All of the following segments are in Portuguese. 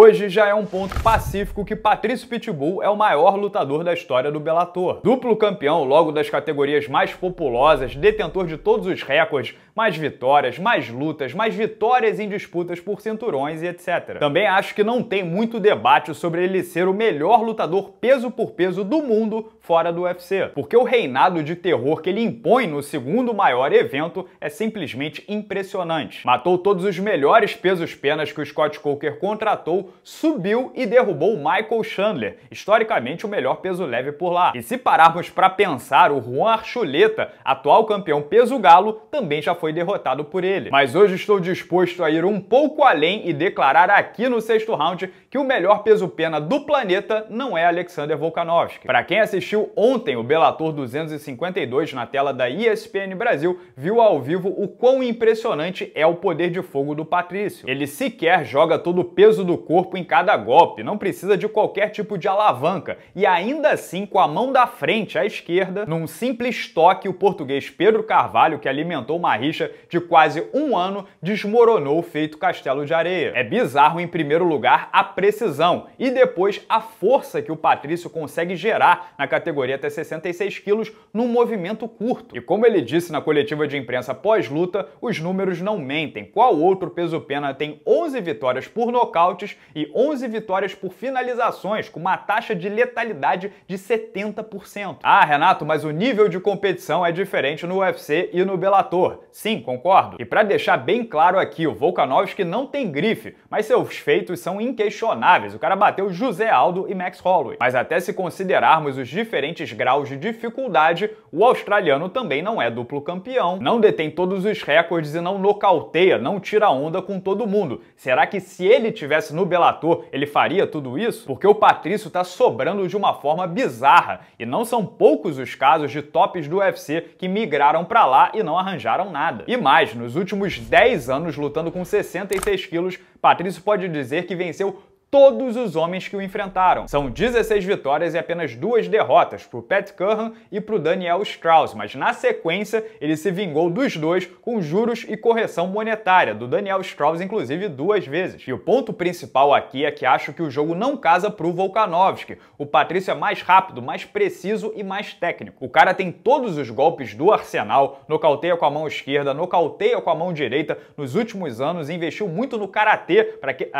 Hoje já é um ponto pacífico que Patrício Pitbull é o maior lutador da história do Bellator. Duplo campeão logo das categorias mais populosas, detentor de todos os recordes, mais vitórias, mais lutas, mais vitórias em disputas por cinturões e etc. Também acho que não tem muito debate sobre ele ser o melhor lutador peso por peso do mundo fora do UFC, porque o reinado de terror que ele impõe no segundo maior evento é simplesmente impressionante. Matou todos os melhores pesos penas que o Scott Coker contratou subiu e derrubou Michael Chandler, historicamente o melhor peso leve por lá. E se pararmos para pensar, o Juan Archuleta, atual campeão peso galo, também já foi derrotado por ele. Mas hoje estou disposto a ir um pouco além e declarar aqui no sexto round que o melhor peso-pena do planeta não é Alexander Volkanovski. Para quem assistiu ontem o Bellator 252 na tela da ESPN Brasil, viu ao vivo o quão impressionante é o poder de fogo do Patrício. Ele sequer joga todo o peso do corpo em cada golpe, não precisa de qualquer tipo de alavanca e ainda assim com a mão da frente à esquerda, num simples toque o português Pedro Carvalho, que alimentou uma rixa de quase um ano, desmoronou o feito castelo de areia. É bizarro em primeiro lugar a precisão e depois a força que o Patrício consegue gerar na categoria até 66 quilos num movimento curto. E como ele disse na coletiva de imprensa pós-luta, os números não mentem. Qual outro peso-pena tem 11 vitórias por nocautes e 11 vitórias por finalizações, com uma taxa de letalidade de 70%? Ah, Renato, mas o nível de competição é diferente no UFC e no Bellator. Sim, concordo. E para deixar bem claro aqui, o Volkanovski não tem grife, mas seus feitos são inquestionáveis questionáveis. O cara bateu José Aldo e Max Holloway. Mas até se considerarmos os diferentes graus de dificuldade, o australiano também não é duplo campeão, não detém todos os recordes e não nocauteia, não tira onda com todo mundo. Será que se ele tivesse no Bellator, ele faria tudo isso? Porque o Patrício tá sobrando de uma forma bizarra e não são poucos os casos de tops do UFC que migraram para lá e não arranjaram nada. E mais, nos últimos 10 anos lutando com 66 quilos, Patrício pode dizer que venceu todos os homens que o enfrentaram. São 16 vitórias e apenas duas derrotas para o Pat Curran e para o Daniel Strauss, mas na sequência ele se vingou dos dois com juros e correção monetária, do Daniel Strauss inclusive duas vezes. E o ponto principal aqui é que acho que o jogo não casa para o Volkanovski. O Patrício é mais rápido, mais preciso e mais técnico. O cara tem todos os golpes do arsenal, nocauteia com a mão esquerda, nocauteia com a mão direita. Nos últimos anos investiu muito no karatê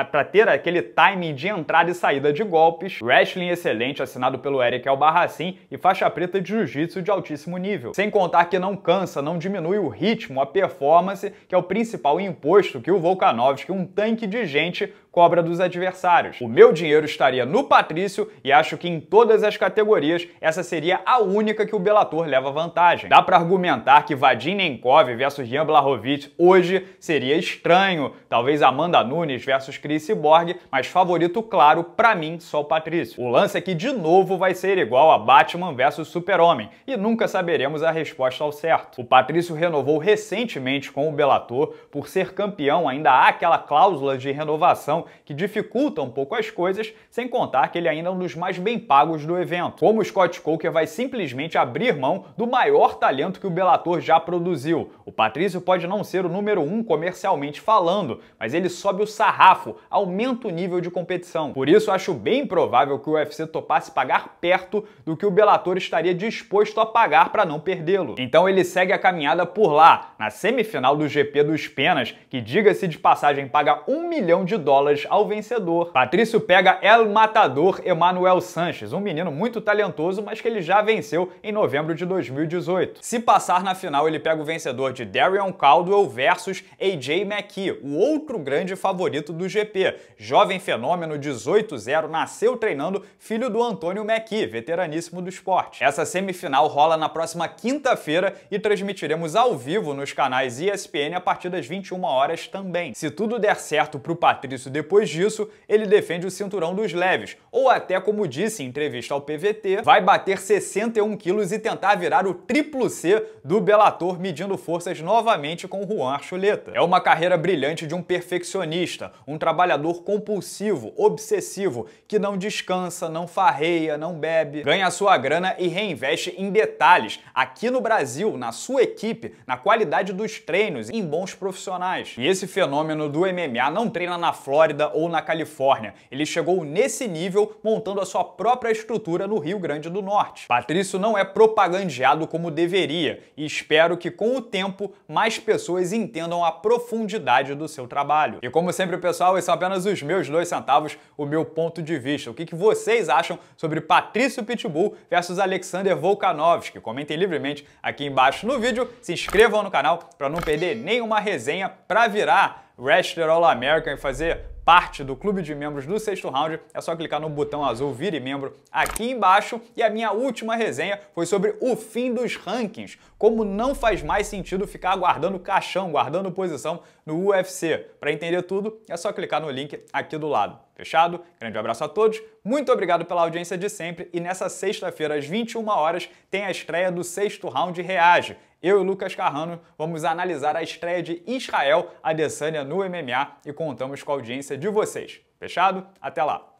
para ter aquele time de entrada e saída de golpes, wrestling excelente assinado pelo Eric Albarracin e faixa preta de jiu-jitsu de altíssimo nível. Sem contar que não cansa, não diminui o ritmo, a performance, que é o principal imposto que o Volkanovski, um tanque de gente, cobra dos adversários. O meu dinheiro estaria no Patrício e acho que em todas as categorias essa seria a única que o Bellator leva vantagem. Dá para argumentar que Vadim Nenkov versus Jan Blachowicz hoje seria estranho, talvez Amanda Nunes versus Chris Borg, mas favorito claro para mim só o Patrício. O lance é que de novo vai ser igual a Batman versus Super-Homem e nunca saberemos a resposta ao certo. O Patrício renovou recentemente com o Bellator por ser campeão, ainda há aquela cláusula de renovação que dificulta um pouco as coisas, sem contar que ele ainda é um dos mais bem pagos do evento. Como o Scott Coker vai simplesmente abrir mão do maior talento que o Bellator já produziu. O Patrício pode não ser o número um comercialmente falando, mas ele sobe o sarrafo, aumenta o nível de competição. Por isso, acho bem provável que o UFC topasse pagar perto do que o Bellator estaria disposto a pagar para não perdê-lo. Então ele segue a caminhada por lá, na semifinal do GP dos Penas, que diga-se de passagem paga um milhão de dólares dólares ao vencedor. Patrício pega El Matador Emanuel Sanches, um menino muito talentoso, mas que ele já venceu em novembro de 2018. Se passar na final, ele pega o vencedor de Darion Caldwell versus AJ McKee, o outro grande favorito do GP. Jovem fenômeno, 18-0, nasceu treinando, filho do Antônio McKee, veteraníssimo do esporte. Essa semifinal rola na próxima quinta-feira e transmitiremos ao vivo nos canais ESPN a partir das 21 horas também. Se tudo der certo pro Patrício depois disso, ele defende o cinturão dos leves, ou até como disse em entrevista ao PVT, vai bater 61 quilos e tentar virar o triplo C do Bellator medindo forças novamente com Juan Archuleta. É uma carreira brilhante de um perfeccionista, um trabalhador compulsivo, obsessivo, que não descansa, não farreia, não bebe, ganha sua grana e reinveste em detalhes, aqui no Brasil, na sua equipe, na qualidade dos treinos, em bons profissionais. E esse fenômeno do MMA não treina na Flórida, Flórida ou na Califórnia. Ele chegou nesse nível montando a sua própria estrutura no Rio Grande do Norte. Patrício não é propagandeado como deveria e espero que com o tempo mais pessoas entendam a profundidade do seu trabalho. E como sempre, pessoal, esses são apenas os meus dois centavos, o meu ponto de vista. O que, que vocês acham sobre Patrício Pitbull versus Alexander Volkanovski? Comentem livremente aqui embaixo no vídeo, se inscrevam no canal para não perder nenhuma resenha para virar Wrestler All American e fazer parte do clube de membros do sexto round, é só clicar no botão azul Vire Membro aqui embaixo. E a minha última resenha foi sobre o fim dos rankings, como não faz mais sentido ficar guardando caixão, guardando posição no UFC. Para entender tudo, é só clicar no link aqui do lado. Fechado? Grande abraço a todos, muito obrigado pela audiência de sempre e nessa sexta-feira, às 21 horas, tem a estreia do sexto round Reage eu e o Lucas Carrano vamos analisar a estreia de Israel Adesanya no MMA e contamos com a audiência de vocês. Fechado? Até lá!